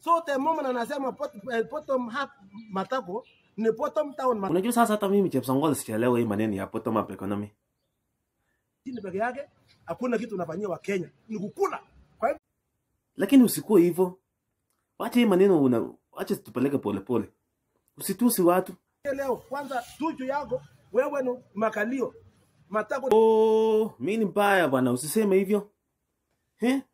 So the moment anasema pot, eh, bottom half matako ni potom town matako. Unajua sasa hata mimi Chepsongol sielewe hii maneno ya bottom up economy. Chini peke yake hakuna kitu unafanyia Kenya. ni kukula. Kwa hivyo lakini usikuwe hivyo. Wacha hii maneno una acha tupeleke pole. Usitusi watu. Leo kwanza tuju yako wewe ni makalio matako. Oh, mimi ni mbaya bwana, usiseme hivyo. Eh?